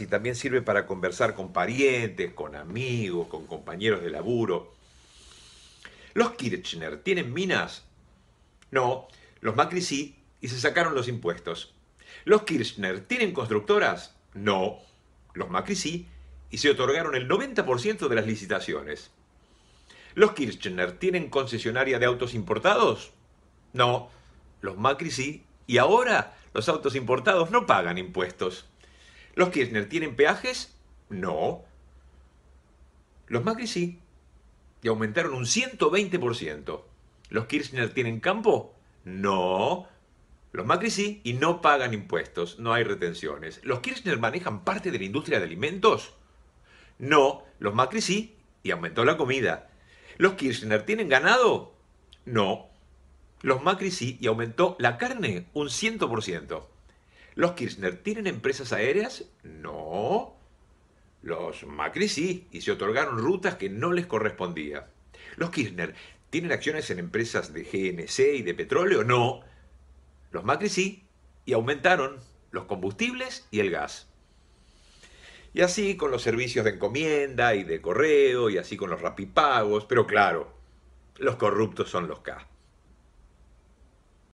y también sirve para conversar con parientes, con amigos, con compañeros de laburo. ¿Los Kirchner tienen minas? No, los Macri sí, y se sacaron los impuestos. ¿Los Kirchner tienen constructoras? No, los Macri sí, y se otorgaron el 90% de las licitaciones. ¿Los Kirchner tienen concesionaria de autos importados? No, los Macri sí, y ahora los autos importados no pagan impuestos. ¿Los Kirchner tienen peajes? No. Los Macri sí. Y aumentaron un 120%. ¿Los Kirchner tienen campo? No. Los Macri sí y no pagan impuestos, no hay retenciones. ¿Los Kirchner manejan parte de la industria de alimentos? No, los Macri sí y aumentó la comida. ¿Los Kirchner tienen ganado? No. Los Macri sí y aumentó la carne un 100%. ¿Los Kirchner tienen empresas aéreas? No. Los Macri sí, y se otorgaron rutas que no les correspondía. ¿Los Kirchner tienen acciones en empresas de GNC y de petróleo? No. Los Macri sí, y aumentaron los combustibles y el gas. Y así con los servicios de encomienda y de correo, y así con los rapipagos, pero claro, los corruptos son los K.